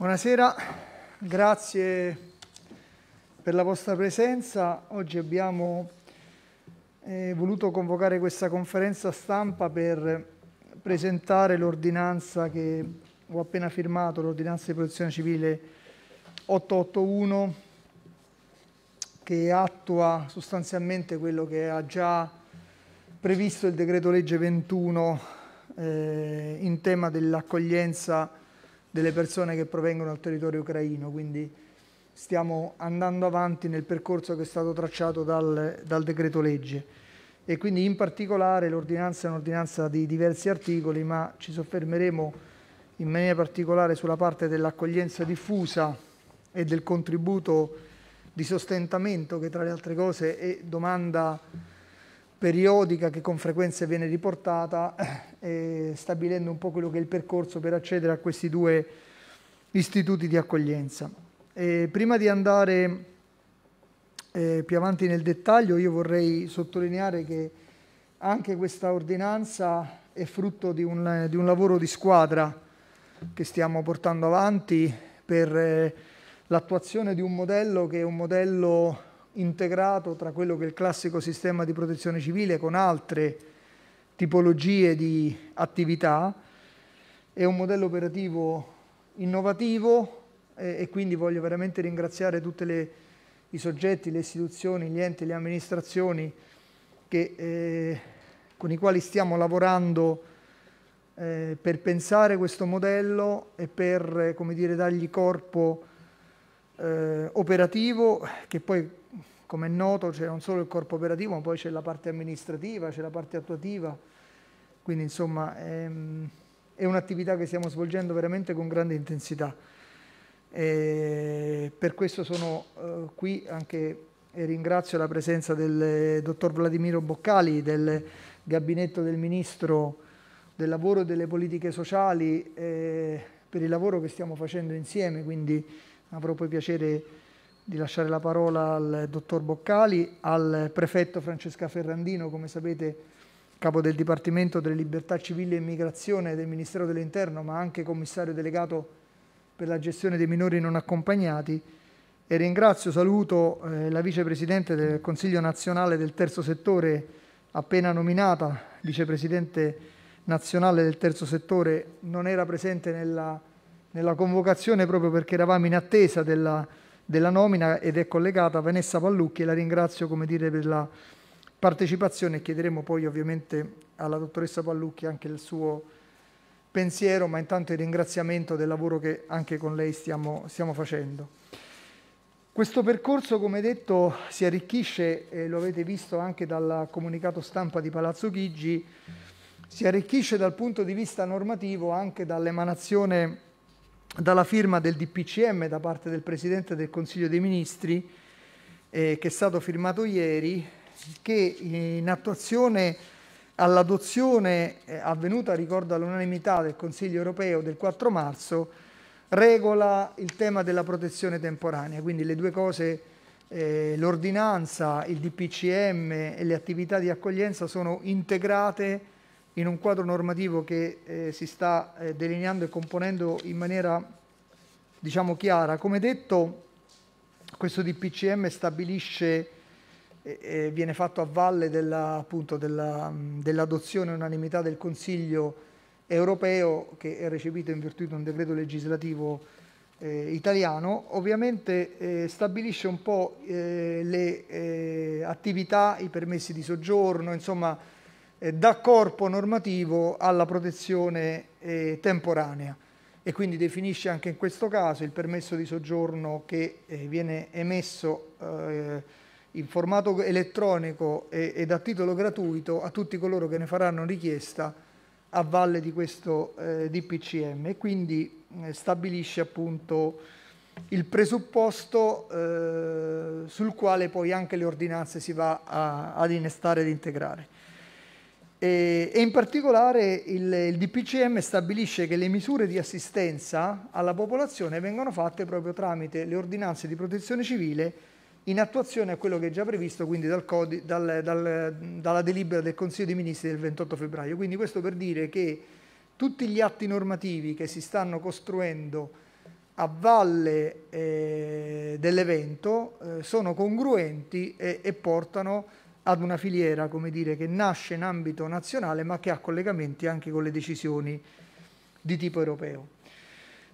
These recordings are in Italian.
Buonasera, grazie per la vostra presenza. Oggi abbiamo eh, voluto convocare questa conferenza stampa per presentare l'ordinanza che ho appena firmato, l'ordinanza di protezione civile 881, che attua sostanzialmente quello che ha già previsto il decreto legge 21 eh, in tema dell'accoglienza delle persone che provengono dal territorio ucraino, quindi stiamo andando avanti nel percorso che è stato tracciato dal, dal decreto legge e quindi in particolare l'ordinanza è un'ordinanza di diversi articoli, ma ci soffermeremo in maniera particolare sulla parte dell'accoglienza diffusa e del contributo di sostentamento che tra le altre cose è domanda periodica che con frequenza viene riportata, eh, stabilendo un po' quello che è il percorso per accedere a questi due istituti di accoglienza. Eh, prima di andare eh, più avanti nel dettaglio, io vorrei sottolineare che anche questa ordinanza è frutto di un, di un lavoro di squadra che stiamo portando avanti per eh, l'attuazione di un modello che è un modello integrato tra quello che è il classico sistema di protezione civile con altre tipologie di attività. È un modello operativo innovativo e quindi voglio veramente ringraziare tutti i soggetti, le istituzioni, gli enti, le amministrazioni che, eh, con i quali stiamo lavorando eh, per pensare questo modello e per come dire, dargli corpo eh, operativo che poi come è noto c'è non solo il corpo operativo, ma poi c'è la parte amministrativa, c'è la parte attuativa, quindi insomma è, ehm, è un'attività che stiamo svolgendo veramente con grande intensità. E per questo sono eh, qui anche e ringrazio la presenza del dottor Vladimiro Boccali del gabinetto del Ministro del Lavoro e delle Politiche Sociali eh, per il lavoro che stiamo facendo insieme, quindi avrò poi piacere di lasciare la parola al dottor Boccali, al prefetto Francesca Ferrandino, come sapete capo del Dipartimento delle Libertà Civili e Immigrazione del Ministero dell'Interno, ma anche commissario delegato per la gestione dei minori non accompagnati. E ringrazio, saluto eh, la vicepresidente del Consiglio nazionale del terzo settore, appena nominata vicepresidente nazionale del terzo settore, non era presente nella, nella convocazione proprio perché eravamo in attesa della della nomina ed è collegata Vanessa Pallucchi e la ringrazio come dire, per la partecipazione chiederemo poi ovviamente alla dottoressa Pallucchi anche il suo pensiero, ma intanto il ringraziamento del lavoro che anche con lei stiamo, stiamo facendo. Questo percorso, come detto, si arricchisce, e lo avete visto anche dal comunicato stampa di Palazzo Chigi, si arricchisce dal punto di vista normativo anche dall'emanazione dalla firma del DPCM da parte del Presidente del Consiglio dei Ministri, eh, che è stato firmato ieri, che in attuazione all'adozione eh, avvenuta, ricordo, all'unanimità del Consiglio europeo del 4 marzo, regola il tema della protezione temporanea. Quindi le due cose, eh, l'ordinanza, il DPCM e le attività di accoglienza sono integrate in un quadro normativo che eh, si sta eh, delineando e componendo in maniera diciamo chiara. Come detto, questo DPCM stabilisce eh, eh, viene fatto a valle della, appunto, della, dell'adozione unanimità del Consiglio europeo che è recepito in virtù di un decreto legislativo eh, italiano, ovviamente eh, stabilisce un po' eh, le eh, attività, i permessi di soggiorno, insomma da corpo normativo alla protezione eh, temporanea e quindi definisce anche in questo caso il permesso di soggiorno che eh, viene emesso eh, in formato elettronico e, ed a titolo gratuito a tutti coloro che ne faranno richiesta a valle di questo eh, DPCM e quindi eh, stabilisce appunto il presupposto eh, sul quale poi anche le ordinanze si va a, ad innestare ed integrare. E, eh, e in particolare il, il DPCM stabilisce che le misure di assistenza alla popolazione vengono fatte proprio tramite le ordinanze di protezione civile in attuazione a quello che è già previsto, quindi dal dal, dal, dalla delibera del Consiglio dei Ministri del 28 febbraio. Quindi questo per dire che tutti gli atti normativi che si stanno costruendo a valle eh, dell'evento eh, sono congruenti e, e portano ad una filiera come dire, che nasce in ambito nazionale ma che ha collegamenti anche con le decisioni di tipo europeo.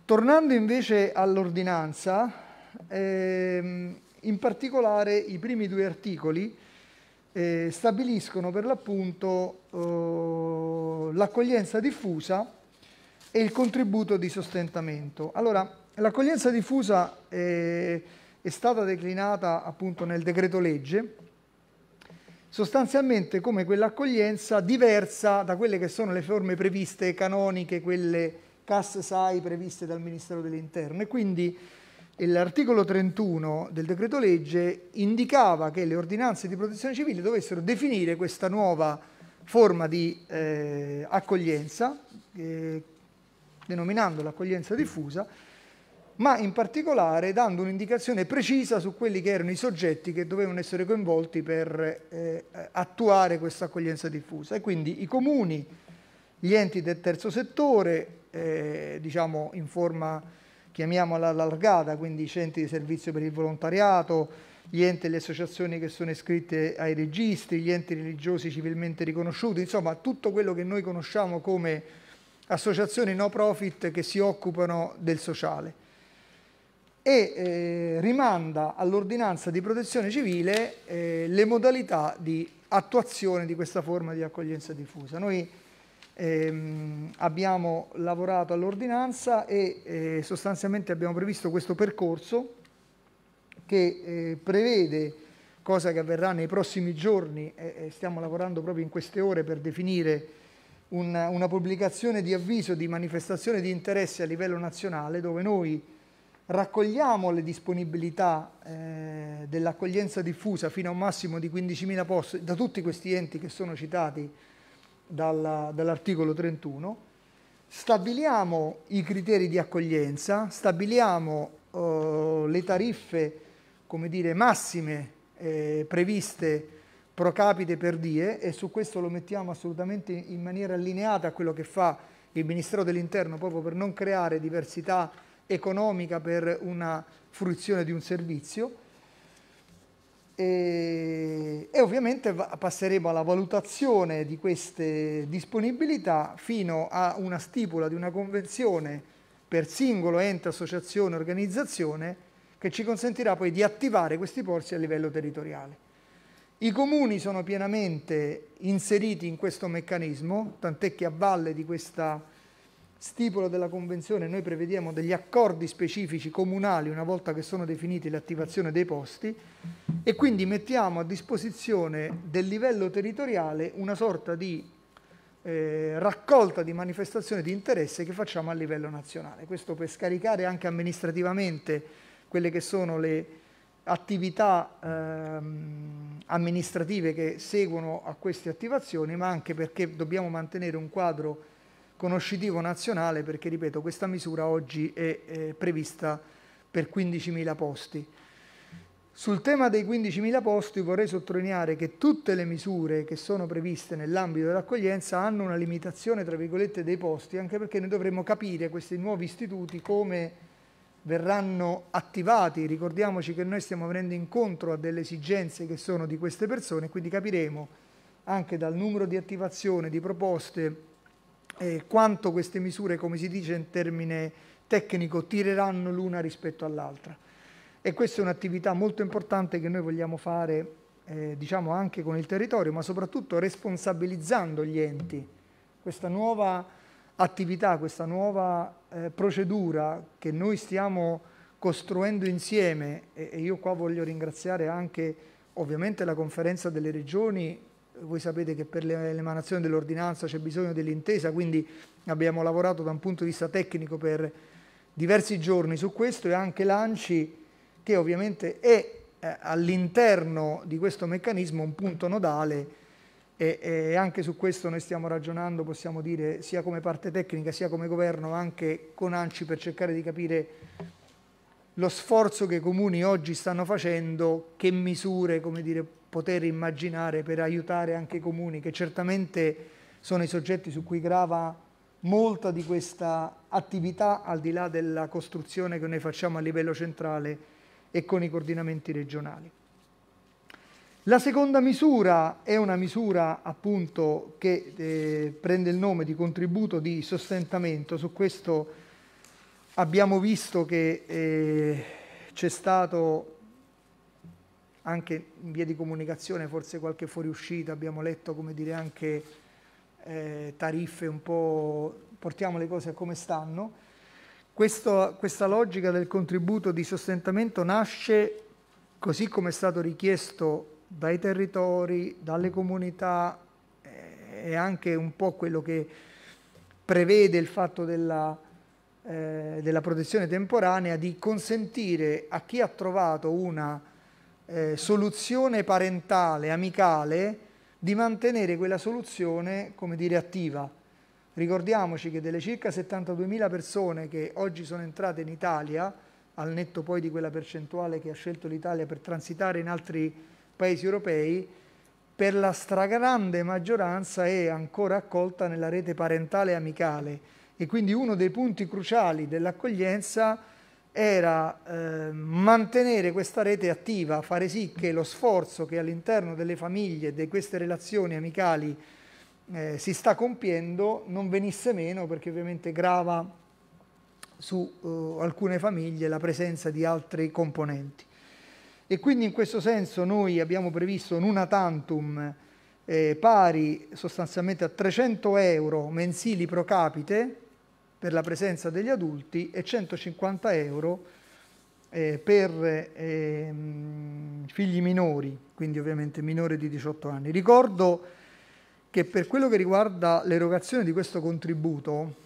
Tornando invece all'ordinanza, ehm, in particolare i primi due articoli eh, stabiliscono per l'appunto eh, l'accoglienza diffusa e il contributo di sostentamento. Allora, l'accoglienza diffusa eh, è stata declinata appunto nel decreto legge sostanzialmente come quell'accoglienza diversa da quelle che sono le forme previste canoniche, quelle CAS SAI previste dal Ministero dell'Interno. E quindi l'articolo 31 del decreto legge indicava che le ordinanze di protezione civile dovessero definire questa nuova forma di eh, accoglienza, eh, denominando l'accoglienza diffusa, ma in particolare dando un'indicazione precisa su quelli che erano i soggetti che dovevano essere coinvolti per eh, attuare questa accoglienza diffusa. E quindi i comuni, gli enti del terzo settore, eh, diciamo in forma chiamiamola allargata, quindi i centri di servizio per il volontariato, gli enti e le associazioni che sono iscritte ai registri, gli enti religiosi civilmente riconosciuti, insomma tutto quello che noi conosciamo come associazioni no profit che si occupano del sociale e eh, rimanda all'ordinanza di protezione civile eh, le modalità di attuazione di questa forma di accoglienza diffusa. Noi ehm, abbiamo lavorato all'ordinanza e eh, sostanzialmente abbiamo previsto questo percorso che eh, prevede, cosa che avverrà nei prossimi giorni, e stiamo lavorando proprio in queste ore per definire un, una pubblicazione di avviso di manifestazione di interesse a livello nazionale dove noi raccogliamo le disponibilità eh, dell'accoglienza diffusa fino a un massimo di 15.000 posti da tutti questi enti che sono citati dall'articolo 31, stabiliamo i criteri di accoglienza, stabiliamo eh, le tariffe dire, massime eh, previste pro capite per die e su questo lo mettiamo assolutamente in maniera allineata a quello che fa il Ministero dell'Interno proprio per non creare diversità economica per una fruizione di un servizio e, e ovviamente passeremo alla valutazione di queste disponibilità fino a una stipula di una convenzione per singolo ente, associazione, organizzazione che ci consentirà poi di attivare questi porsi a livello territoriale. I comuni sono pienamente inseriti in questo meccanismo, tant'è che a valle di questa stipula della Convenzione noi prevediamo degli accordi specifici comunali una volta che sono definiti l'attivazione dei posti e quindi mettiamo a disposizione del livello territoriale una sorta di eh, raccolta di manifestazioni di interesse che facciamo a livello nazionale. Questo per scaricare anche amministrativamente quelle che sono le attività ehm, amministrative che seguono a queste attivazioni, ma anche perché dobbiamo mantenere un quadro conoscitivo nazionale perché, ripeto, questa misura oggi è, è prevista per 15.000 posti. Sul tema dei 15.000 posti vorrei sottolineare che tutte le misure che sono previste nell'ambito dell'accoglienza hanno una limitazione, tra virgolette, dei posti, anche perché noi dovremmo capire questi nuovi istituti come verranno attivati. Ricordiamoci che noi stiamo venendo incontro a delle esigenze che sono di queste persone, quindi capiremo anche dal numero di attivazione di proposte eh, quanto queste misure, come si dice in termine tecnico, tireranno l'una rispetto all'altra. E questa è un'attività molto importante che noi vogliamo fare eh, diciamo anche con il territorio, ma soprattutto responsabilizzando gli enti. Questa nuova attività, questa nuova eh, procedura che noi stiamo costruendo insieme, e, e io qua voglio ringraziare anche ovviamente la conferenza delle regioni voi sapete che per l'emanazione dell'ordinanza c'è bisogno dell'intesa, quindi abbiamo lavorato da un punto di vista tecnico per diversi giorni su questo e anche l'ANCI che ovviamente è eh, all'interno di questo meccanismo un punto nodale e, e, anche su questo noi stiamo ragionando, possiamo dire, sia come parte tecnica sia come governo, anche con ANCI per cercare di capire lo sforzo che i comuni oggi stanno facendo, che misure, come dire, poter immaginare per aiutare anche i comuni che certamente sono i soggetti su cui grava molta di questa attività al di là della costruzione che noi facciamo a livello centrale e con i coordinamenti regionali. La seconda misura è una misura appunto che eh, prende il nome di contributo di sostentamento, su questo abbiamo visto che eh, c'è stato anche in via di comunicazione forse qualche fuoriuscita, abbiamo letto come dire anche eh, tariffe un po', portiamo le cose a come stanno. Questo, questa logica del contributo di sostentamento nasce così come è stato richiesto dai territori, dalle comunità eh, e anche un po' quello che prevede il fatto della, eh, della protezione temporanea di consentire a chi ha trovato una eh, soluzione parentale, amicale, di mantenere quella soluzione, come dire, attiva. Ricordiamoci che delle circa 72.000 persone che oggi sono entrate in Italia, al netto poi di quella percentuale che ha scelto l'Italia per transitare in altri paesi europei, per la stragrande maggioranza è ancora accolta nella rete parentale e amicale e quindi uno dei punti cruciali dell'accoglienza era eh, mantenere questa rete attiva, fare sì che lo sforzo che all'interno delle famiglie, di queste relazioni amicali eh, si sta compiendo non venisse meno perché ovviamente grava su eh, alcune famiglie la presenza di altri componenti. E quindi in questo senso noi abbiamo previsto un una tantum eh, pari sostanzialmente a 300 euro mensili pro capite per la presenza degli adulti e 150 euro eh, per eh, figli minori, quindi ovviamente minore di 18 anni. Ricordo che per quello che riguarda l'erogazione di questo contributo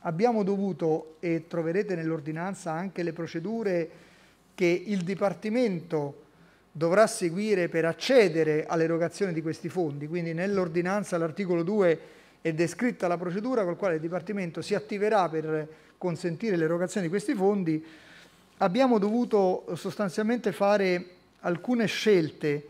abbiamo dovuto, e troverete nell'ordinanza anche le procedure che il Dipartimento dovrà seguire per accedere all'erogazione di questi fondi, quindi nell'ordinanza l'articolo 2 è descritta la procedura col quale il Dipartimento si attiverà per consentire l'erogazione di questi fondi, abbiamo dovuto sostanzialmente fare alcune scelte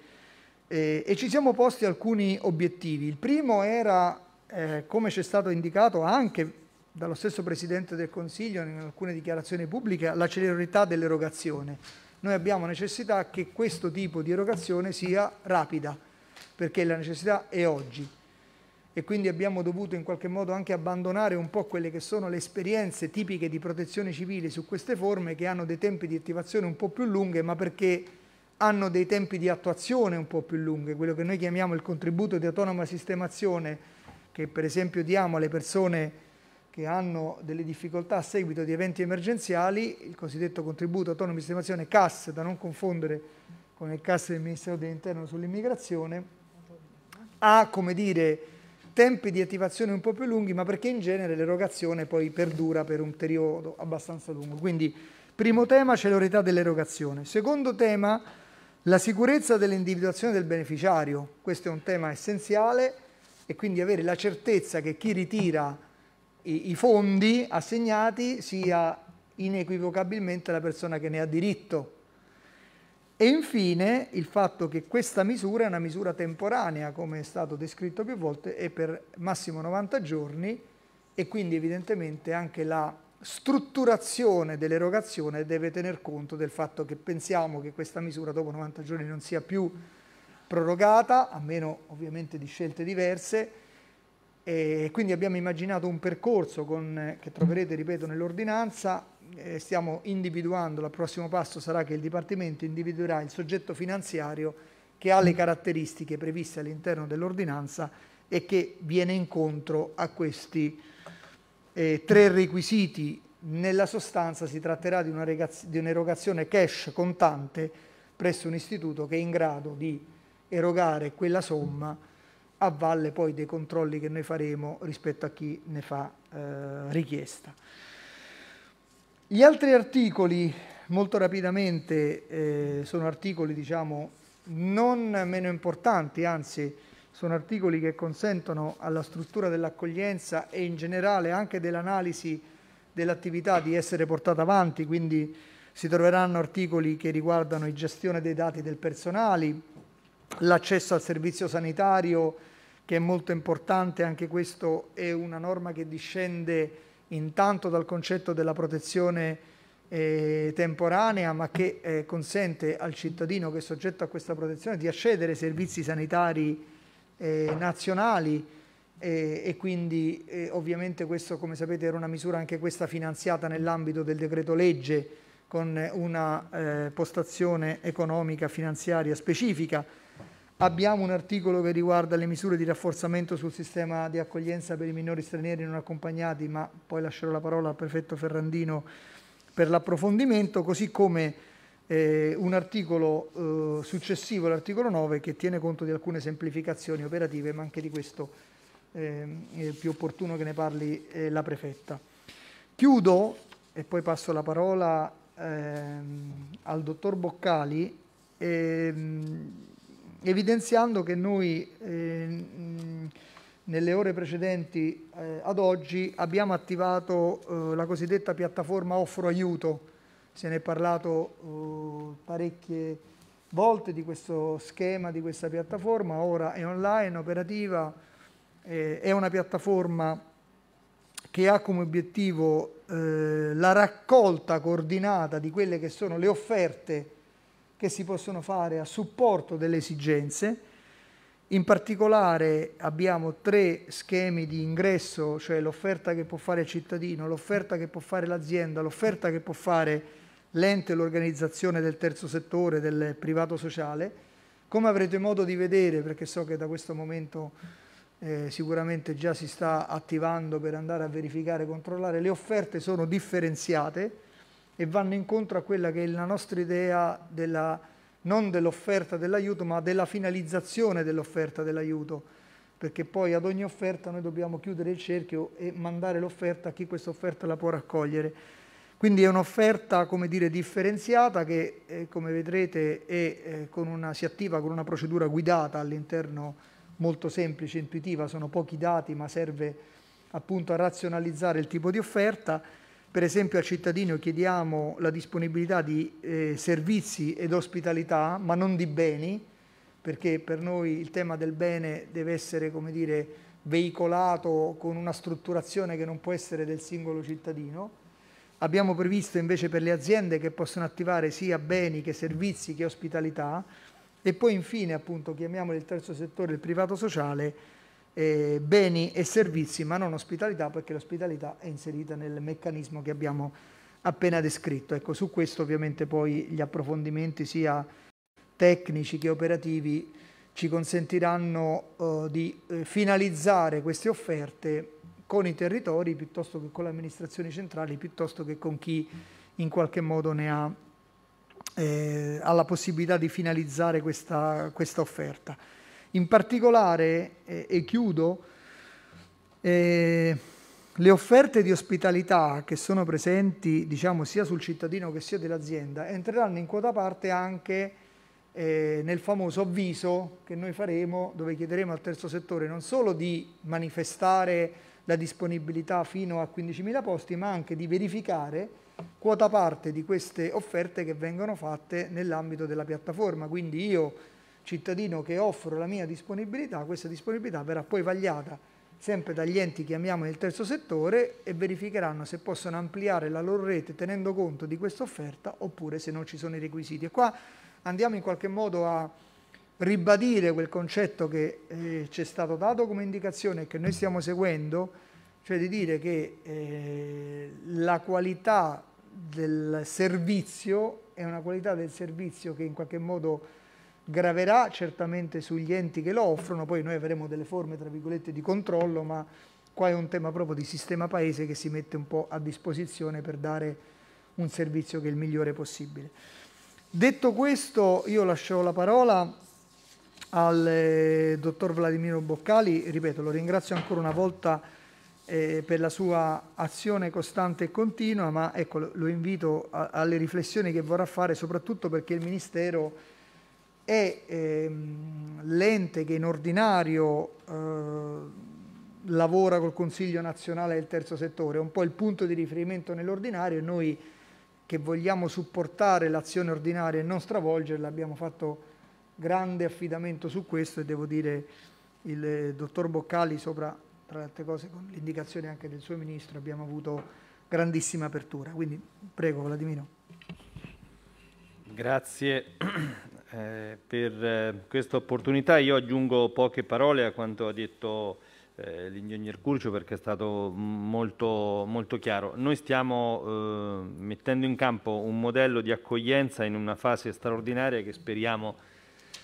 eh, e ci siamo posti alcuni obiettivi. Il primo era, eh, come ci è stato indicato anche dallo stesso Presidente del Consiglio in alcune dichiarazioni pubbliche, la celerità dell'erogazione. Noi abbiamo necessità che questo tipo di erogazione sia rapida, perché la necessità è oggi e quindi abbiamo dovuto in qualche modo anche abbandonare un po' quelle che sono le esperienze tipiche di protezione civile su queste forme che hanno dei tempi di attivazione un po' più lunghe ma perché hanno dei tempi di attuazione un po' più lunghi, quello che noi chiamiamo il contributo di autonoma sistemazione che per esempio diamo alle persone che hanno delle difficoltà a seguito di eventi emergenziali, il cosiddetto contributo autonomo di sistemazione CAS, da non confondere con il CAS del Ministero dell'Interno sull'immigrazione, ha come dire tempi di attivazione un po' più lunghi, ma perché in genere l'erogazione poi perdura per un periodo abbastanza lungo. Quindi primo tema, celerità dell'erogazione. Secondo tema, la sicurezza dell'individuazione del beneficiario. Questo è un tema essenziale e quindi avere la certezza che chi ritira i, i fondi assegnati sia inequivocabilmente la persona che ne ha diritto e infine il fatto che questa misura è una misura temporanea, come è stato descritto più volte, è per massimo 90 giorni e quindi evidentemente anche la strutturazione dell'erogazione deve tener conto del fatto che pensiamo che questa misura dopo 90 giorni non sia più prorogata, a meno ovviamente di scelte diverse, e quindi abbiamo immaginato un percorso con, che troverete, ripeto, nell'ordinanza eh, stiamo individuando, il prossimo passo sarà che il Dipartimento individuerà il soggetto finanziario che ha le caratteristiche previste all'interno dell'ordinanza e che viene incontro a questi eh, tre requisiti. Nella sostanza si tratterà di, un'erogazione cash contante presso un istituto che è in grado di erogare quella somma a valle poi dei controlli che noi faremo rispetto a chi ne fa eh, richiesta. Gli altri articoli, molto rapidamente, eh, sono articoli diciamo, non meno importanti, anzi sono articoli che consentono alla struttura dell'accoglienza e in generale anche dell'analisi dell'attività di essere portata avanti, quindi si troveranno articoli che riguardano la gestione dei dati del personale, l'accesso al servizio sanitario che è molto importante, anche questo è una norma che discende intanto dal concetto della protezione eh, temporanea, ma che eh, consente al cittadino che è soggetto a questa protezione di accedere ai servizi sanitari eh, nazionali eh, e quindi eh, ovviamente questo, come sapete, era una misura anche questa finanziata nell'ambito del decreto legge con una eh, postazione economica finanziaria specifica Abbiamo un articolo che riguarda le misure di rafforzamento sul sistema di accoglienza per i minori stranieri non accompagnati, ma poi lascerò la parola al prefetto Ferrandino per l'approfondimento, così come eh, un articolo eh, successivo, l'articolo 9, che tiene conto di alcune semplificazioni operative, ma anche di questo eh, è più opportuno che ne parli eh, la prefetta. Chiudo e poi passo la parola ehm, al dottor Boccali. Ehm, evidenziando che noi eh, nelle ore precedenti eh, ad oggi abbiamo attivato eh, la cosiddetta piattaforma Offro Aiuto, se ne è parlato eh, parecchie volte di questo schema, di questa piattaforma, ora è online, operativa, eh, è una piattaforma che ha come obiettivo eh, la raccolta coordinata di quelle che sono le offerte che si possono fare a supporto delle esigenze. In particolare abbiamo tre schemi di ingresso, cioè l'offerta che può fare il cittadino, l'offerta che può fare l'azienda, l'offerta che può fare l'ente l'organizzazione del terzo settore, del privato sociale. Come avrete modo di vedere, perché so che da questo momento eh, sicuramente già si sta attivando per andare a verificare e controllare, le offerte sono differenziate e vanno incontro a quella che è la nostra idea della, non dell'offerta dell'aiuto, ma della finalizzazione dell'offerta dell'aiuto, perché poi ad ogni offerta noi dobbiamo chiudere il cerchio e mandare l'offerta a chi questa offerta la può raccogliere. Quindi è un'offerta, come dire, differenziata che, eh, come vedrete, è, eh, una, si attiva con una procedura guidata all'interno molto semplice, intuitiva, sono pochi dati, ma serve appunto a razionalizzare il tipo di offerta per esempio al cittadino chiediamo la disponibilità di eh, servizi ed ospitalità, ma non di beni, perché per noi il tema del bene deve essere, come dire, veicolato con una strutturazione che non può essere del singolo cittadino. Abbiamo previsto invece per le aziende che possono attivare sia beni che servizi che ospitalità e poi infine appunto chiamiamolo il terzo settore, il privato sociale, eh, beni e servizi, ma non ospitalità, perché l'ospitalità è inserita nel meccanismo che abbiamo appena descritto. Ecco, su questo ovviamente poi gli approfondimenti sia tecnici che operativi ci consentiranno eh, di eh, finalizzare queste offerte con i territori piuttosto che con le amministrazioni centrali, piuttosto che con chi in qualche modo ne ha, eh, ha la possibilità di finalizzare questa, questa offerta. In particolare, eh, e chiudo, eh, le offerte di ospitalità che sono presenti diciamo, sia sul cittadino che sia dell'azienda entreranno in quota parte anche eh, nel famoso avviso che noi faremo dove chiederemo al terzo settore non solo di manifestare la disponibilità fino a 15.000 posti ma anche di verificare quota parte di queste offerte che vengono fatte nell'ambito della piattaforma. Quindi io cittadino che offro la mia disponibilità, questa disponibilità verrà poi vagliata sempre dagli enti che amiamo nel terzo settore e verificheranno se possono ampliare la loro rete tenendo conto di questa offerta oppure se non ci sono i requisiti. E qua andiamo in qualche modo a ribadire quel concetto che eh, ci è stato dato come indicazione e che noi stiamo seguendo, cioè di dire che eh, la qualità del servizio è una qualità del servizio che in qualche modo graverà certamente sugli enti che lo offrono, poi noi avremo delle forme tra virgolette di controllo, ma qua è un tema proprio di sistema paese che si mette un po' a disposizione per dare un servizio che è il migliore possibile. Detto questo, io lascio la parola al eh, dottor Vladimiro Boccali, ripeto, lo ringrazio ancora una volta eh, per la sua azione costante e continua, ma ecco, lo invito a, alle riflessioni che vorrà fare, soprattutto perché il Ministero è ehm, l'ente che in ordinario eh, lavora col Consiglio nazionale del terzo settore, è un po' il punto di riferimento nell'ordinario e noi che vogliamo supportare l'azione ordinaria e non stravolgerla abbiamo fatto grande affidamento su questo e devo dire il eh, dottor Boccali sopra tra le altre cose con l'indicazione anche del suo ministro abbiamo avuto grandissima apertura quindi prego Vladimiro grazie eh, per eh, questa opportunità. Io aggiungo poche parole a quanto ha detto eh, l'ingegner Curcio perché è stato molto, molto chiaro. Noi stiamo eh, mettendo in campo un modello di accoglienza in una fase straordinaria che speriamo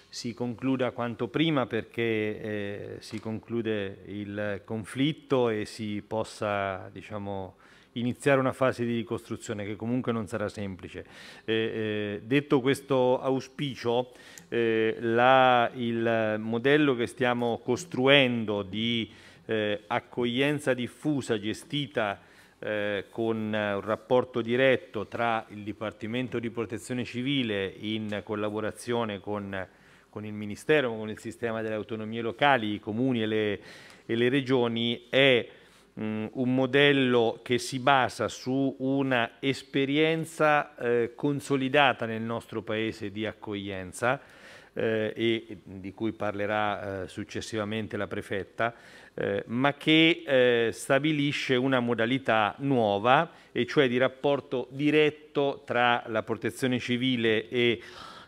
si concluda quanto prima perché eh, si conclude il conflitto e si possa diciamo, iniziare una fase di ricostruzione che comunque non sarà semplice. Eh, eh, detto questo auspicio, eh, la, il modello che stiamo costruendo di eh, accoglienza diffusa gestita eh, con un rapporto diretto tra il Dipartimento di Protezione Civile in collaborazione con, con il Ministero, con il sistema delle autonomie locali, i comuni e le, e le regioni, è Mm, un modello che si basa su una esperienza eh, consolidata nel nostro paese di accoglienza eh, e di cui parlerà eh, successivamente la prefetta, eh, ma che eh, stabilisce una modalità nuova e cioè di rapporto diretto tra la protezione civile e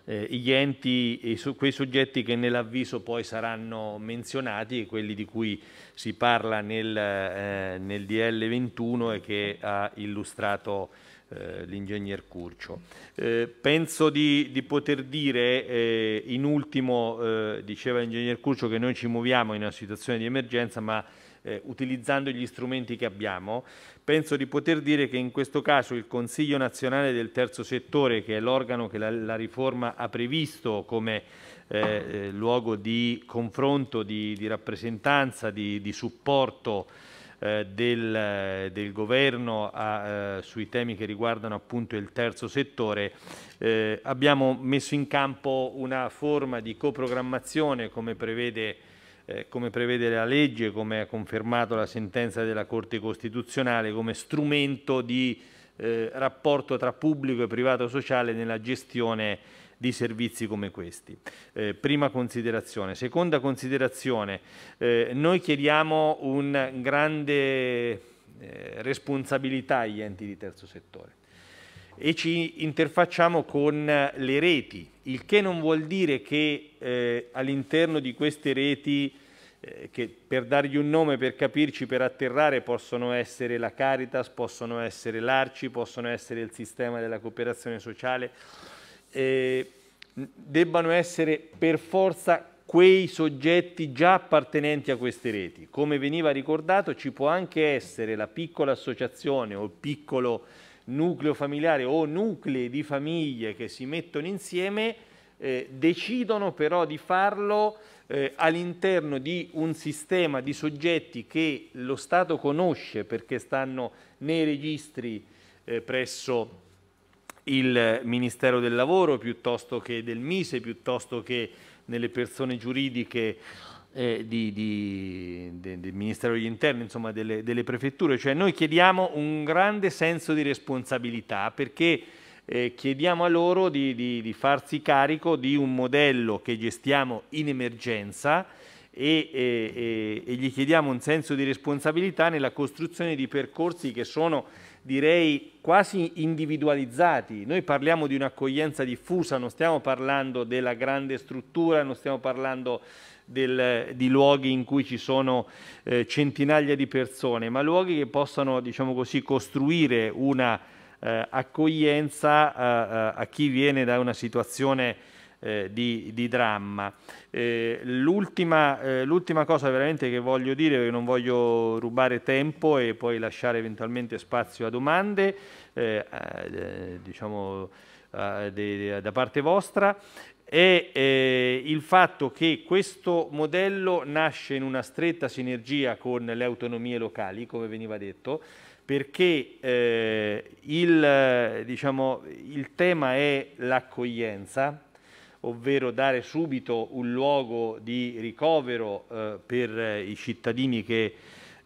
eh, gli enti, eh, quei soggetti che nell'avviso poi saranno menzionati e quelli di cui si parla nel, eh, nel DL 21 e che ha illustrato eh, l'ingegner Curcio. Eh, penso di, di, poter dire in ultimo, diceva l'ingegner Curcio, che noi ci muoviamo in una situazione di emergenza ma eh, utilizzando gli strumenti che abbiamo, penso di poter dire che in questo caso il Consiglio nazionale del terzo settore, che è l'organo che la, la, riforma ha previsto come eh, eh luogo di confronto, di, di rappresentanza, di, di supporto, eh, del, del, governo a, eh, sui temi che riguardano appunto il terzo settore, eh, abbiamo messo in campo una forma di coprogrammazione come prevede eh, come prevede la legge, come ha confermato la sentenza della Corte Costituzionale, come strumento di eh, rapporto tra pubblico e privato sociale nella gestione di servizi come questi. Eh, prima considerazione. Seconda considerazione, eh, noi chiediamo una grande eh, responsabilità agli enti di terzo settore e ci interfacciamo con le reti, il che non vuol dire che eh, all'interno di queste reti, eh, che per dargli un nome, per capirci, per atterrare, possono essere la Caritas, possono essere l'Arci, possono essere il sistema della cooperazione sociale, eh, debbano essere per forza quei soggetti già appartenenti a queste reti. Come veniva ricordato, ci può anche essere la piccola associazione o il piccolo nucleo familiare o nuclei di famiglie che si mettono insieme eh, decidono però di farlo eh, all'interno di un sistema di soggetti che lo Stato conosce perché stanno nei registri eh, presso il Ministero del Lavoro piuttosto che del Mise, piuttosto che nelle persone giuridiche eh, di, di, de, del Ministero degli Interni, insomma delle, delle, prefetture, cioè noi chiediamo un grande senso di responsabilità perché eh, chiediamo a loro di, di, farsi carico di un modello che gestiamo in emergenza e, e, e gli chiediamo un senso di responsabilità nella costruzione di percorsi che sono direi quasi individualizzati. Noi parliamo di un'accoglienza diffusa, non stiamo parlando della grande struttura, non stiamo parlando del, di luoghi in cui ci sono eh, centinaia di persone, ma luoghi che possano diciamo così, costruire una eh, accoglienza a, eh, eh, a chi viene da una situazione eh, di, di, dramma. Eh, l'ultima, eh, l'ultima, cosa veramente che voglio dire, perché non voglio rubare tempo e poi lasciare eventualmente spazio a domande, eh, diciamo, da parte vostra, è eh, il fatto che questo modello nasce in una stretta sinergia con le autonomie locali, come veniva detto, perché eh, il, diciamo, il tema è l'accoglienza, ovvero dare subito un luogo di ricovero eh, per i cittadini che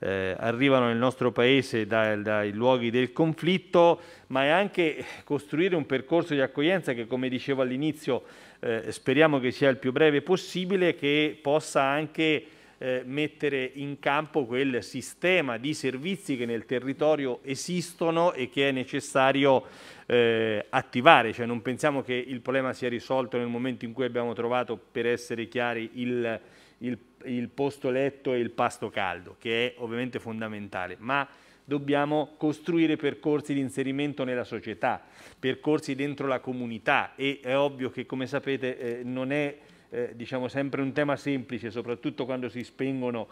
eh, arrivano nel nostro paese da, dai luoghi del conflitto, ma è anche costruire un percorso di accoglienza che, come dicevo all'inizio, eh, speriamo che sia il più breve possibile, che possa anche eh, mettere in campo quel sistema di servizi che nel territorio esistono e che è necessario eh, attivare, cioè non pensiamo che il problema sia risolto nel momento in cui abbiamo trovato, per essere chiari, il, il, il posto letto e il pasto caldo, che è ovviamente fondamentale, ma dobbiamo costruire percorsi di inserimento nella società, percorsi dentro la comunità e è ovvio che come sapete eh, non è eh, diciamo sempre un tema semplice, soprattutto quando si spengono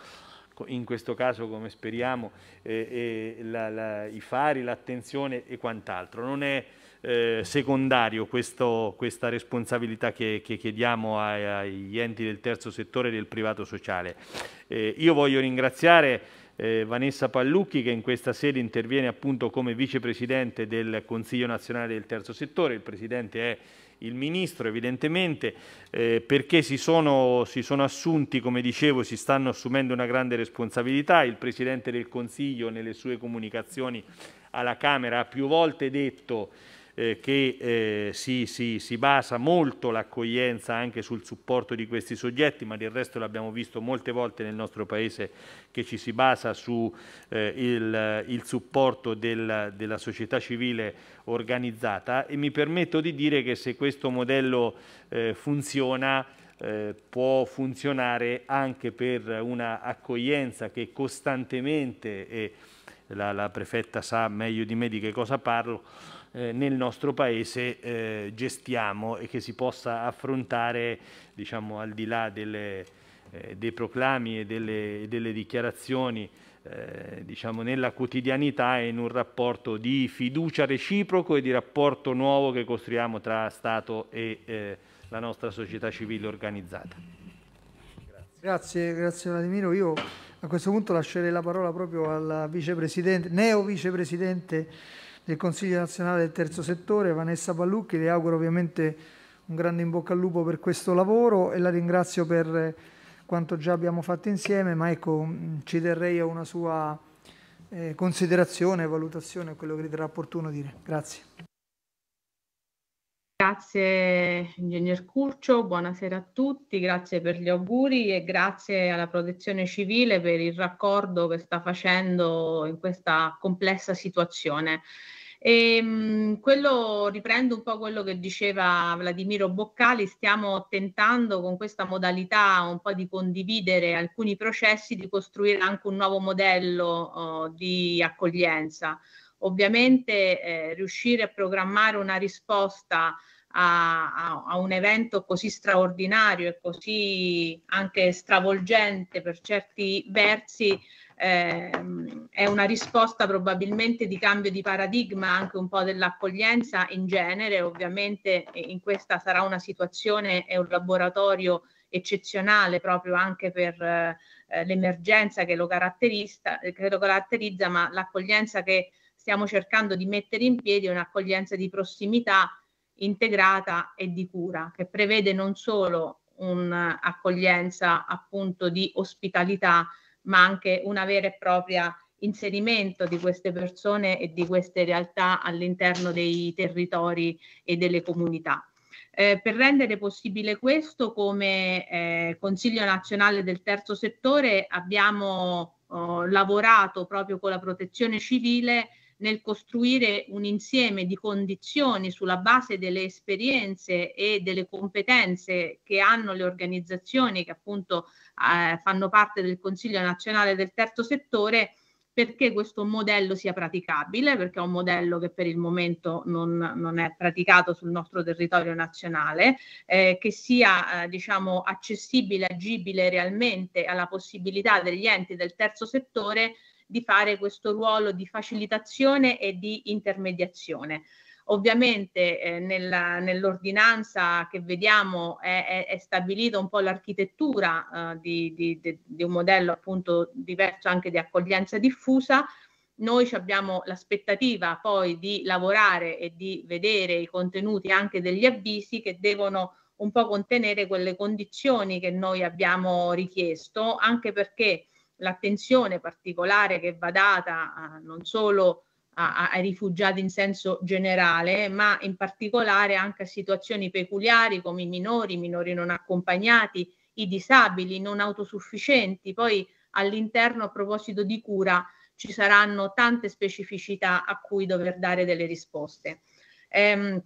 in questo caso come speriamo eh, eh, la, la, i fari, l'attenzione e quant'altro. Non è eh, secondario questo, questa responsabilità che, che chiediamo ai, agli enti del terzo settore e del privato sociale. Eh, io voglio ringraziare eh, Vanessa Pallucchi che in questa sede interviene appunto come vicepresidente del Consiglio nazionale del terzo settore, il presidente è il Ministro evidentemente eh, perché si sono, si sono, assunti, come dicevo, si stanno assumendo una grande responsabilità. Il Presidente del Consiglio nelle sue comunicazioni alla Camera ha più volte detto eh, che eh, si, si, si, basa molto l'accoglienza anche sul supporto di questi soggetti, ma del resto l'abbiamo visto molte volte nel nostro Paese che ci si basa sul eh, supporto del, della società civile organizzata e mi permetto di dire che se questo modello eh, funziona eh, può funzionare anche per una accoglienza che costantemente, e la, la prefetta sa meglio di me di che cosa parlo, eh, nel nostro paese eh, gestiamo e che si possa affrontare diciamo, al di là delle, eh, dei proclami e delle, delle dichiarazioni eh, diciamo, nella quotidianità e in un rapporto di fiducia reciproco e di rapporto nuovo che costruiamo tra Stato e la nostra società civile organizzata. Grazie, grazie Vladimiro. Io a questo punto lascerei la parola proprio al vicepresidente, neo vicepresidente del Consiglio nazionale del terzo settore, Vanessa Pallucchi, le auguro ovviamente un grande in bocca al lupo per questo lavoro e la ringrazio per eh, quanto già abbiamo fatto insieme, ma ecco, mm, ci terrei a una sua eh, considerazione, valutazione, quello che riterrà opportuno dire. Grazie. Grazie Ingegner Curcio, buonasera a tutti, grazie per gli auguri e grazie alla protezione civile per il raccordo che sta facendo in questa complessa situazione. E, ehm, quello, riprendo un po' quello che diceva Vladimiro Boccali, stiamo tentando con questa modalità un po' di condividere alcuni processi, di costruire anche un nuovo modello uh, di accoglienza. Ovviamente eh, riuscire a programmare una risposta a, a, un evento così straordinario e così anche stravolgente per certi versi eh, è una risposta probabilmente di cambio di paradigma anche un po' dell'accoglienza in genere, ovviamente in questa sarà una situazione e un laboratorio eccezionale proprio anche per eh, l'emergenza che che lo caratterizza, ma l'accoglienza che stiamo cercando di mettere in piedi è un'accoglienza di prossimità integrata e di cura, che prevede non solo un'accoglienza appunto di ospitalità, ma anche una vera e propria inserimento di queste persone e di queste realtà all'interno dei territori e delle comunità. Eh, per rendere possibile questo, come eh, Consiglio nazionale del terzo settore abbiamo eh, lavorato proprio con la protezione civile nel costruire un insieme di condizioni sulla base delle esperienze e delle competenze che hanno le organizzazioni che appunto eh, fanno parte del Consiglio nazionale del terzo settore perché questo modello sia praticabile, perché è un modello che per il momento non, non è praticato sul nostro territorio nazionale, eh, che sia eh, diciamo, accessibile, agibile realmente alla possibilità degli enti del terzo settore di fare questo ruolo di facilitazione e di intermediazione. Ovviamente eh, nella, nell'ordinanza che vediamo è, è, è, stabilita un po' l'architettura eh, di, di, di, un modello appunto diverso anche di accoglienza diffusa. Noi abbiamo l'aspettativa poi di lavorare e di vedere i contenuti anche degli avvisi che devono un po' contenere quelle condizioni che noi abbiamo richiesto, anche perché l'attenzione particolare che va data a, eh, non solo a, ai rifugiati in senso generale, ma in particolare anche a situazioni peculiari come i minori, i minori non accompagnati, i disabili, i non autosufficienti. Poi all'interno, a proposito di cura, ci saranno tante specificità a cui dover dare delle risposte. Ehm,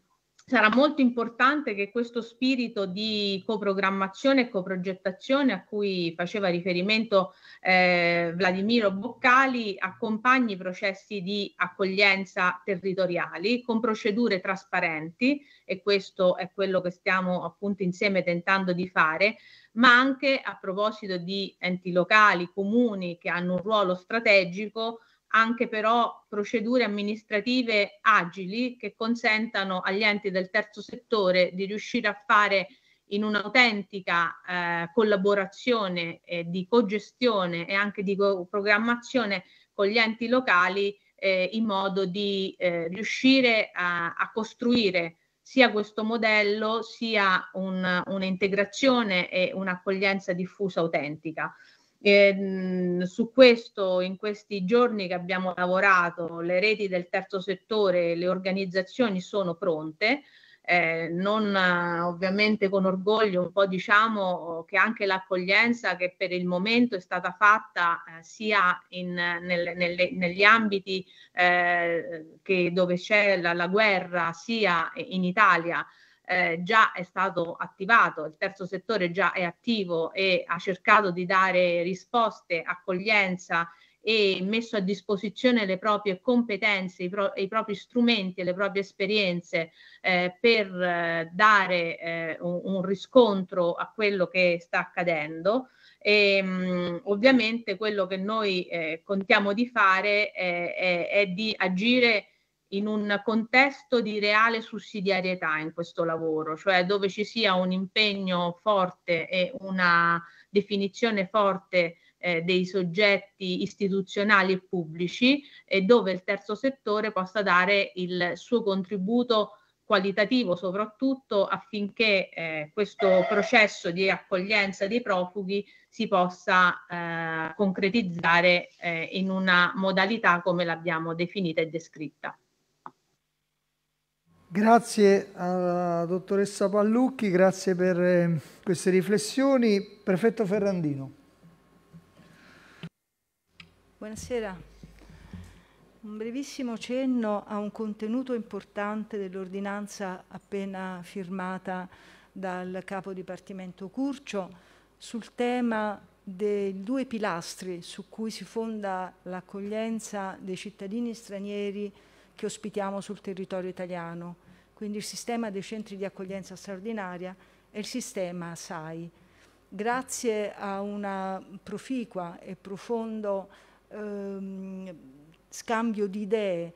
sarà molto importante che questo spirito di coprogrammazione e coprogettazione a cui faceva riferimento eh, Vladimiro Boccali accompagni i processi di accoglienza territoriali con procedure trasparenti e questo è quello che stiamo appunto insieme tentando di fare, ma anche a proposito di enti locali, comuni che hanno un ruolo strategico, anche però procedure amministrative agili che consentano agli enti del terzo settore di riuscire a fare in un'autentica eh, collaborazione eh, di cogestione e anche di co- programmazione con gli enti locali eh, in modo di eh, riuscire a, a, costruire sia questo modello sia un, un'integrazione e un'accoglienza diffusa autentica. Eh, su questo, in questi giorni che abbiamo lavorato, le reti del terzo settore, le organizzazioni sono pronte. Eh, non ovviamente con orgoglio, un po' diciamo oh, che anche l'accoglienza che per il momento è stata fatta eh, sia in, nel, nelle, negli ambiti eh, che, dove c'è la, la guerra, sia in Italia eh, già è stato attivato, il terzo settore già è attivo e ha cercato di dare risposte, accoglienza e messo a disposizione le proprie competenze, i, pro- i propri strumenti e le proprie esperienze eh, per eh, dare eh, un, un, riscontro a quello che sta accadendo. E, mh, mm, ovviamente quello che noi eh, contiamo di fare eh, è, è di agire in un contesto di reale sussidiarietà in questo lavoro, cioè dove ci sia un impegno forte e una definizione forte eh, dei soggetti istituzionali e pubblici e dove il terzo settore possa dare il suo contributo qualitativo soprattutto affinché eh, questo processo di accoglienza dei profughi si possa eh, concretizzare eh, in una modalità come l'abbiamo definita e descritta. Grazie alla eh, dottoressa Pallucchi, grazie per eh, queste riflessioni. Prefetto Ferrandino. Buonasera. Un brevissimo cenno a un contenuto importante dell'ordinanza appena firmata dal capo dipartimento Curcio sul tema dei due pilastri su cui si fonda l'accoglienza dei cittadini stranieri che ospitiamo sul territorio italiano quindi il sistema dei centri di accoglienza straordinaria e il sistema SAI. Grazie a una proficua e profondo ehm, scambio di idee,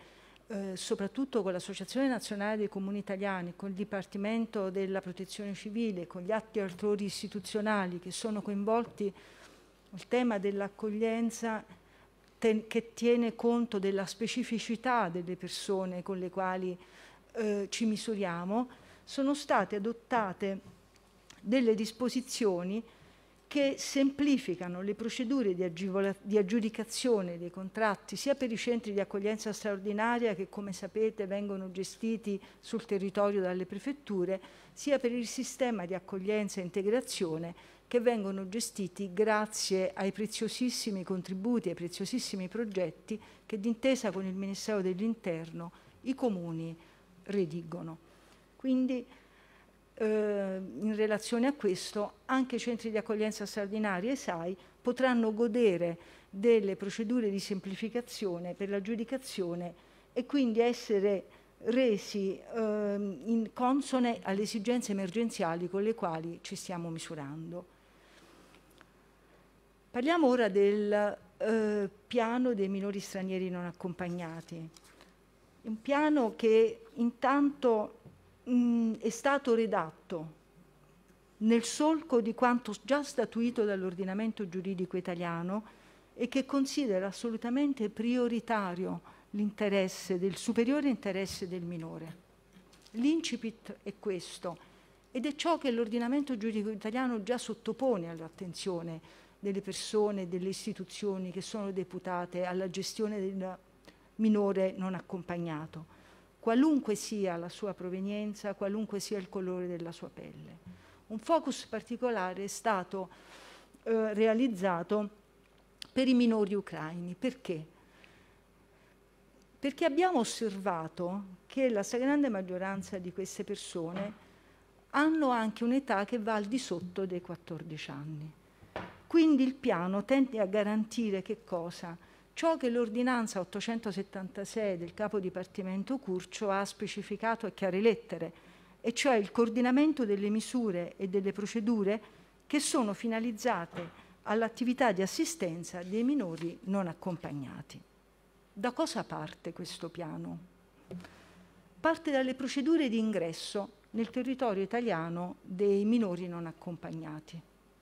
eh, soprattutto con l'Associazione Nazionale dei Comuni Italiani, con il Dipartimento della Protezione Civile, con gli altri attori istituzionali che sono coinvolti il tema dell'accoglienza che tiene conto della specificità delle persone con le quali eh, ci misuriamo, sono state adottate delle disposizioni che semplificano le procedure di, di, aggiudicazione dei contratti sia per i centri di accoglienza straordinaria che come sapete vengono gestiti sul territorio dalle prefetture, sia per il sistema di accoglienza e integrazione che vengono gestiti grazie ai preziosissimi contributi, ai preziosissimi progetti che d'intesa con il Ministero dell'Interno i comuni redigono. Quindi eh, in relazione a questo anche i centri di accoglienza straordinari e SAI potranno godere delle procedure di semplificazione per l'aggiudicazione e quindi essere resi eh, in consone alle esigenze emergenziali con le quali ci stiamo misurando. Parliamo ora del eh, piano dei minori stranieri non accompagnati, un piano che intanto mh, è stato redatto nel solco di quanto già statuito dall'ordinamento giuridico italiano e che considera assolutamente prioritario l'interesse del superiore interesse del minore. L'incipit è questo ed è ciò che l'ordinamento giuridico italiano già sottopone all'attenzione delle persone, delle istituzioni che sono deputate alla gestione del minore non accompagnato qualunque sia la sua provenienza, qualunque sia il colore della sua pelle. Un focus particolare è stato eh, realizzato per i minori ucraini. Perché? Perché abbiamo osservato che la stragrande maggioranza di queste persone hanno anche un'età che va al di sotto dei 14 anni. Quindi il piano tende a garantire che cosa? ciò che l'ordinanza 876 del capo dipartimento Curcio ha specificato a chiare lettere, e cioè il coordinamento delle misure e delle procedure che sono finalizzate all'attività di assistenza dei minori non accompagnati. Da cosa parte questo piano? Parte dalle procedure di ingresso nel territorio italiano dei minori non accompagnati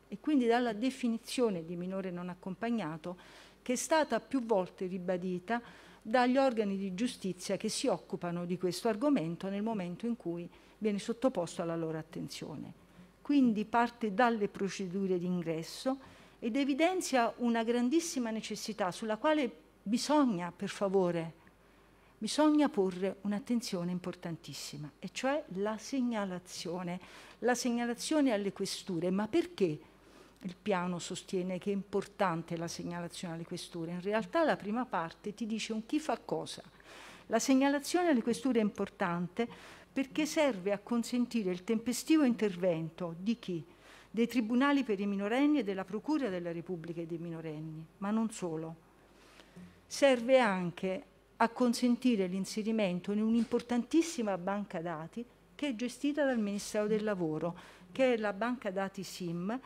e quindi dalla definizione di minore non accompagnato che è stata più volte ribadita dagli organi di giustizia che si occupano di questo argomento nel momento in cui viene sottoposto alla loro attenzione. Quindi parte dalle procedure d'ingresso ed evidenzia una grandissima necessità sulla quale bisogna, per favore, bisogna porre un'attenzione importantissima, e cioè la segnalazione, la segnalazione alle questure. Ma perché? il piano sostiene che è importante la segnalazione alle questure. In realtà la prima parte ti dice un chi fa cosa. La segnalazione alle questure è importante perché serve a consentire il tempestivo intervento di chi? Dei tribunali per i minorenni e della Procura della Repubblica e dei minorenni, ma non solo. Serve anche a consentire l'inserimento in un'importantissima banca dati che è gestita dal Ministero del Lavoro, che è la banca dati SIM,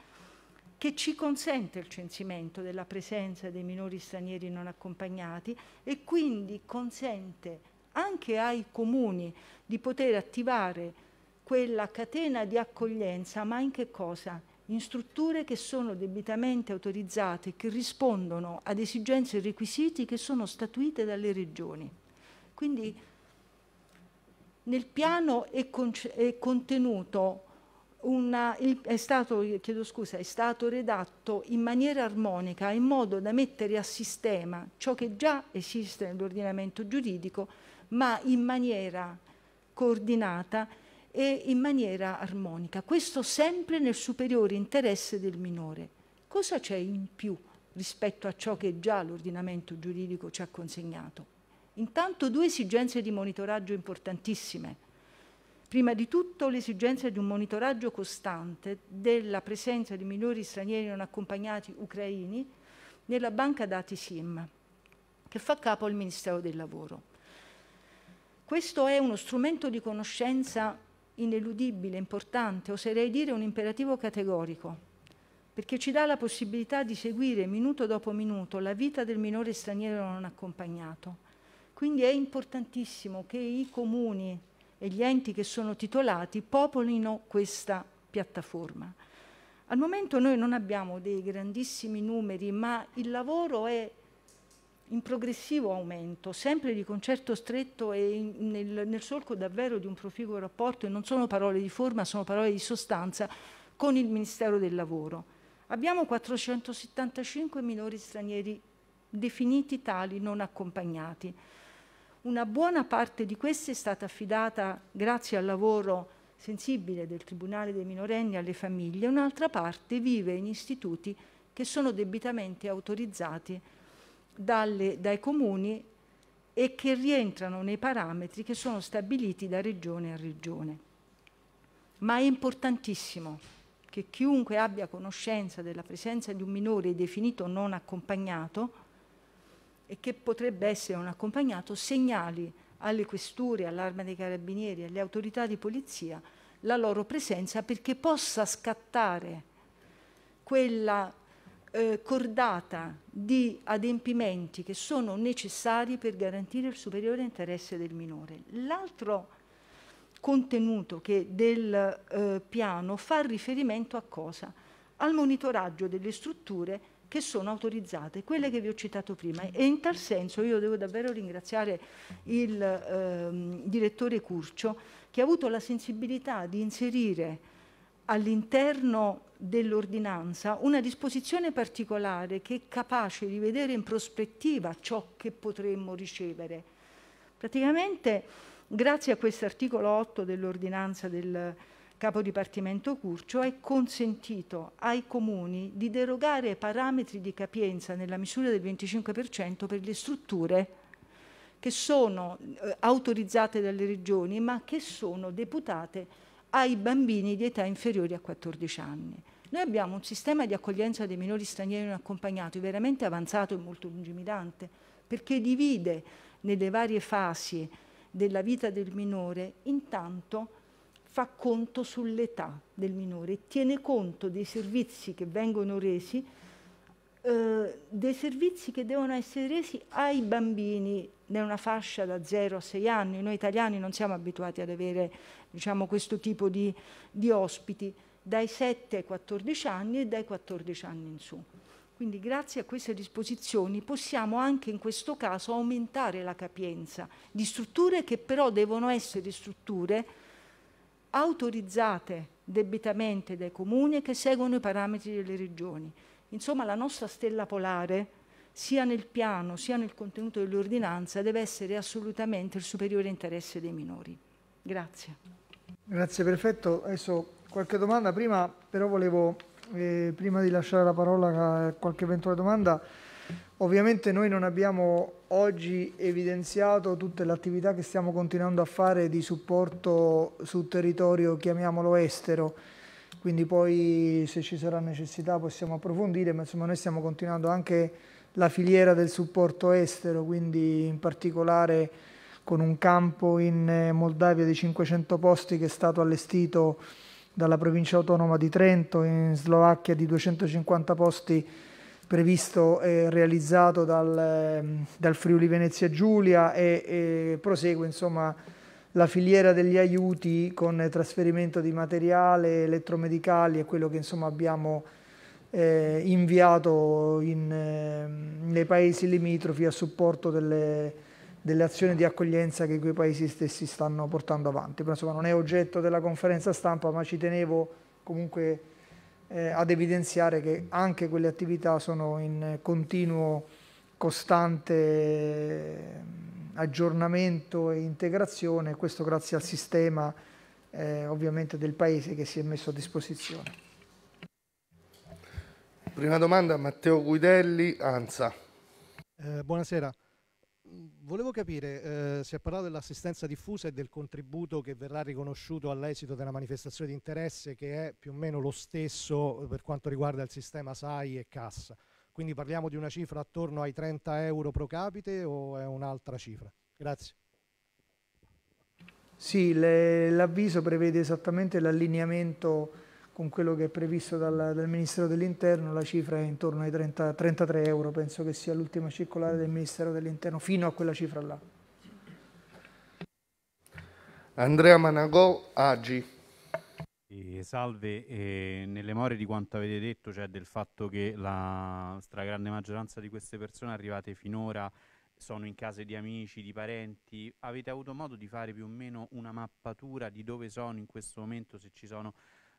che ci consente il censimento della presenza dei minori stranieri non accompagnati e quindi consente anche ai comuni di poter attivare quella catena di accoglienza, ma in che cosa? In strutture che sono debitamente autorizzate, che rispondono ad esigenze e requisiti che sono statuite dalle regioni. Quindi nel piano è, è contenuto una, il, è, stato, scusa, è stato redatto in maniera armonica, in modo da mettere a sistema ciò che già esiste nell'ordinamento giuridico, ma in maniera coordinata e in maniera armonica. Questo sempre nel superiore interesse del minore. Cosa c'è in più rispetto a ciò che già l'ordinamento giuridico ci ha consegnato? Intanto due esigenze di monitoraggio importantissime Prima di tutto l'esigenza di un monitoraggio costante della presenza di minori stranieri non accompagnati ucraini nella banca dati SIM, che fa capo al Ministero del Lavoro. Questo è uno strumento di conoscenza ineludibile, importante, oserei dire un imperativo categorico, perché ci dà la possibilità di seguire minuto dopo minuto la vita del minore straniero non accompagnato. Quindi è importantissimo che i comuni e gli enti che sono titolati popolino questa piattaforma. Al momento noi non abbiamo dei grandissimi numeri, ma il lavoro è in progressivo aumento, sempre di concerto stretto e in, nel, nel, solco davvero di un proficuo rapporto, e non sono parole di forma, sono parole di sostanza, con il Ministero del Lavoro. Abbiamo 475 minori stranieri definiti tali non accompagnati. Una buona parte di queste è stata affidata, grazie al lavoro sensibile del Tribunale dei minorenni, alle famiglie, un'altra parte vive in istituti che sono debitamente autorizzati dalle, dai comuni e che rientrano nei parametri che sono stabiliti da regione a regione. Ma è importantissimo che chiunque abbia conoscenza della presenza di un minore definito non accompagnato e che potrebbe essere un accompagnato, segnali alle questure, all'arma dei carabinieri, alle autorità di polizia la loro presenza perché possa scattare quella eh, cordata di adempimenti che sono necessari per garantire il superiore interesse del minore. L'altro contenuto che del eh, piano fa riferimento a cosa? Al monitoraggio delle strutture che sono autorizzate, quelle che vi ho citato prima. E in tal senso io devo davvero ringraziare il ehm, direttore Curcio che ha avuto la sensibilità di inserire all'interno dell'ordinanza una disposizione particolare che è capace di vedere in prospettiva ciò che potremmo ricevere. Praticamente grazie a questo articolo 8 dell'ordinanza del capo dipartimento Curcio, è consentito ai comuni di derogare parametri di capienza nella misura del 25% per le strutture che sono eh, autorizzate dalle regioni ma che sono deputate ai bambini di età inferiore a 14 anni. Noi abbiamo un sistema di accoglienza dei minori stranieri non accompagnati veramente avanzato e molto lungimirante perché divide nelle varie fasi della vita del minore intanto fa conto sull'età del minore, tiene conto dei servizi che vengono resi, eh, dei servizi che devono essere resi ai bambini nella fascia da 0 a 6 anni. Noi italiani non siamo abituati ad avere diciamo, questo tipo di, di ospiti dai 7 ai 14 anni e dai 14 anni in su. Quindi grazie a queste disposizioni possiamo anche in questo caso aumentare la capienza di strutture che però devono essere strutture autorizzate debitamente dai comuni e che seguono i parametri delle regioni. Insomma, la nostra stella polare, sia nel piano sia nel contenuto dell'ordinanza, deve essere assolutamente il superiore interesse dei minori. Grazie. Grazie, perfetto. Adesso qualche domanda. Prima però volevo, eh, prima di lasciare la parola a qualche eventuale domanda, Ovviamente noi non abbiamo oggi evidenziato tutte le attività che stiamo continuando a fare di supporto sul territorio, chiamiamolo estero, quindi poi se ci sarà necessità possiamo approfondire, ma insomma noi stiamo continuando anche la filiera del supporto estero, quindi in particolare con un campo in eh, Moldavia di 500 posti che è stato allestito dalla provincia autonoma di Trento, in Slovacchia di 250 posti previsto e realizzato dal, ehm, dal Friuli Venezia Giulia e, e prosegue insomma, la filiera degli aiuti con trasferimento di materiale, elettromedicali e quello che insomma, abbiamo eh, inviato in, ehm, nei paesi limitrofi a supporto delle, delle, azioni di accoglienza che quei paesi stessi stanno portando avanti. Però, insomma, non è oggetto della conferenza stampa, ma ci tenevo comunque eh, ad evidenziare che anche quelle attività sono in continuo, costante eh, aggiornamento e integrazione, questo grazie al sistema eh, ovviamente del Paese che si è messo a disposizione. Prima domanda Matteo Guidelli, ANSA. Eh, buonasera. Volevo capire, eh, si è parlato dell'assistenza diffusa e del contributo che verrà riconosciuto all'esito della manifestazione di interesse che è più o meno lo stesso per quanto riguarda il sistema SAI e CAS. Quindi parliamo di una cifra attorno ai 30 euro pro capite o è un'altra cifra? Grazie. Sì, l'avviso prevede esattamente l'allineamento con quello che è previsto dal, dal Ministero dell'Interno, la cifra è intorno ai 30, 33 euro, penso che sia l'ultima circolare del Ministero dell'Interno, fino a quella cifra là. Andrea Managò, Agi. salve, eh, nelle more di quanto avete detto, cioè del fatto che la stragrande maggioranza di queste persone arrivate finora sono in case di amici, di parenti, avete avuto modo di fare più o meno una mappatura di dove sono in questo momento, se ci sono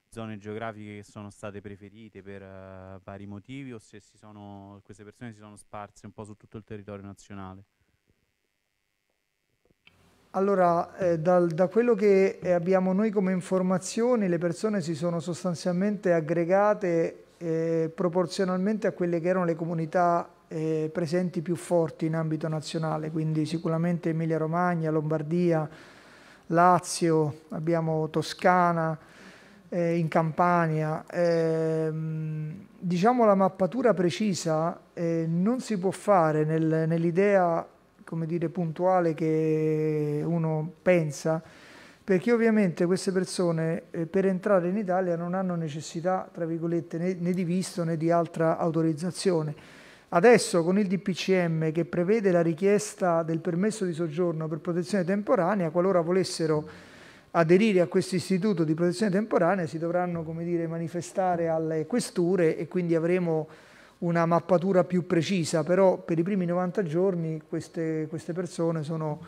zone geografiche che sono state preferite per uh, vari motivi o se sono, queste persone si sono sparse un po' su tutto il territorio nazionale? Allora, eh, dal, da quello che eh, abbiamo noi come informazioni, le persone si sono sostanzialmente aggregate eh, proporzionalmente a quelle che erano le comunità eh, presenti più forti in ambito nazionale, quindi sicuramente Emilia Romagna, Lombardia, Lazio, abbiamo Toscana, eh, in Campania. Eh, diciamo la mappatura precisa eh, non si può fare nel, nell'idea come dire, puntuale che uno pensa, perché ovviamente queste persone eh, per entrare in Italia non hanno necessità, tra virgolette, né, né, di visto né di altra autorizzazione. Adesso con il DPCM che prevede la richiesta del permesso di soggiorno per protezione temporanea, qualora volessero aderire a questo istituto di protezione temporanea si dovranno dire, manifestare alle questure e quindi avremo una mappatura più precisa, però per i primi 90 giorni queste, queste persone sono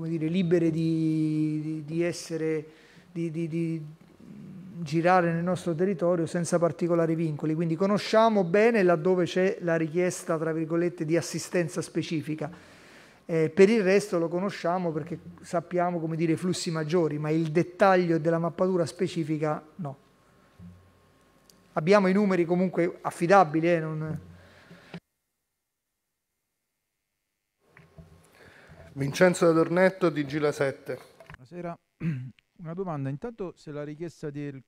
dire, libere di, di, di, essere, di, girare nel nostro territorio senza particolari vincoli, quindi conosciamo bene laddove c'è la richiesta, tra virgolette, di assistenza specifica eh, per il resto lo conosciamo perché sappiamo come dire i flussi maggiori, ma il dettaglio della mappatura specifica no. Abbiamo i numeri comunque affidabili, eh, non... Vincenzo Adornetto di Gila 7. Buonasera. Una domanda, intanto se la richiesta del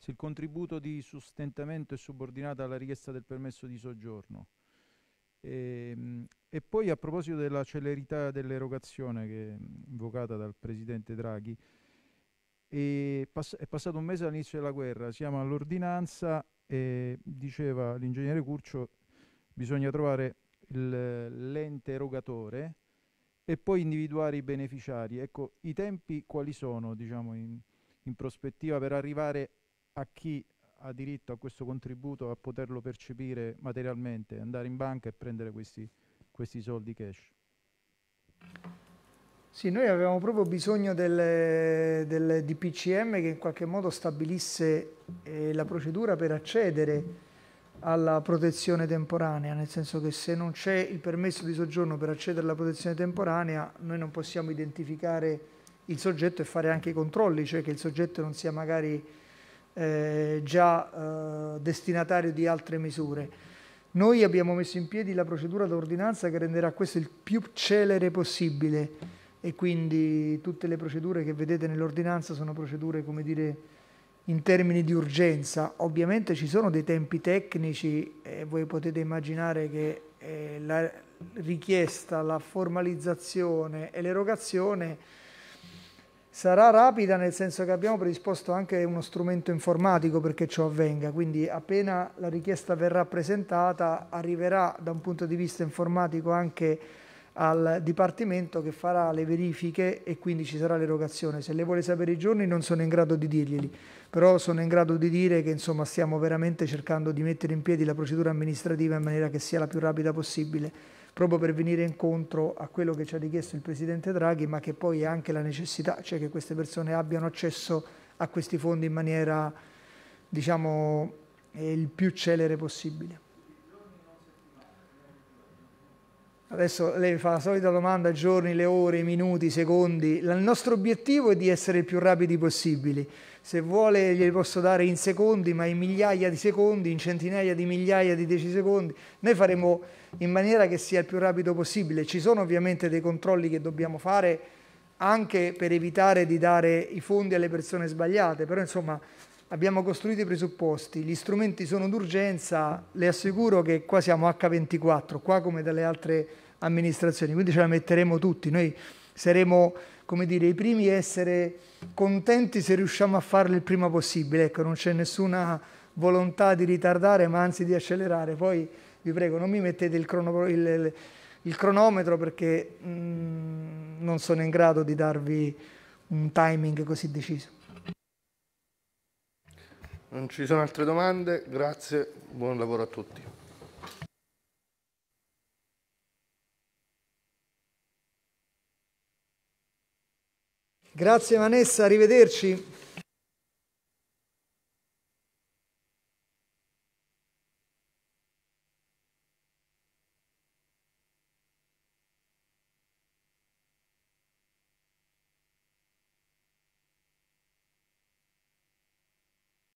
se il contributo di sostentamento è subordinato alla richiesta del permesso di soggiorno. E, ehm, e poi a proposito della celerità dell'erogazione che, invocata dal presidente Draghi, è, pass è passato un mese dall'inizio della guerra, siamo all'ordinanza e diceva l'ingegnere Curcio bisogna trovare l'ente erogatore e poi individuare i beneficiari. Ecco, i tempi quali sono, diciamo, in, in prospettiva per arrivare a chi ha diritto a questo contributo a poterlo percepire materialmente, andare in banca e prendere questi, questi soldi cash. Sì, noi avevamo proprio bisogno del, del DPCM che in qualche modo stabilisse eh, la procedura per accedere alla protezione temporanea, nel senso che se non c'è il permesso di soggiorno per accedere alla protezione temporanea, noi non possiamo identificare il soggetto e fare anche i controlli, cioè che il soggetto non sia magari eh, già eh, destinatario di altre misure. Noi abbiamo messo in piedi la procedura d'ordinanza che renderà questo il più celere possibile e quindi tutte le procedure che vedete nell'ordinanza sono procedure, come dire, in termini di urgenza. Ovviamente ci sono dei tempi tecnici e voi potete immaginare che eh, la richiesta, la formalizzazione e l'erogazione Sarà rapida nel senso che abbiamo predisposto anche uno strumento informatico perché ciò avvenga, quindi appena la richiesta verrà presentata arriverà da un punto di vista informatico anche al Dipartimento che farà le verifiche e quindi ci sarà l'erogazione. Se lei vuole sapere i giorni non sono in grado di dirglieli, però sono in grado di dire che insomma, stiamo veramente cercando di mettere in piedi la procedura amministrativa in maniera che sia la più rapida possibile proprio per venire incontro a quello che ci ha richiesto il Presidente Draghi, ma che poi è anche la necessità, cioè che queste persone abbiano accesso a questi fondi in maniera, diciamo, eh, il più celere possibile. Adesso lei fa la solita domanda, giorni, le ore, i minuti, i secondi. Il nostro obiettivo è di essere il più rapidi possibili se vuole glieli posso dare in secondi, ma in migliaia di secondi, in centinaia di migliaia di dieci secondi. Noi faremo in maniera che sia il più rapido possibile. Ci sono ovviamente dei controlli che dobbiamo fare anche per evitare di dare i fondi alle persone sbagliate, però insomma abbiamo costruito i presupposti, gli strumenti sono d'urgenza, le assicuro che qua siamo H24, qua come dalle altre amministrazioni, quindi ce la metteremo tutti. Noi saremo come dire, i primi a essere contenti se riusciamo a farlo il prima possibile, ecco, non c'è nessuna volontà di ritardare, ma anzi di accelerare. Poi vi prego, non mi mettete il, crono, il, il cronometro perché mh, mm, non sono in grado di darvi un timing così deciso. Non ci sono altre domande, grazie, buon lavoro a tutti. Grazie Vanessa, arrivederci.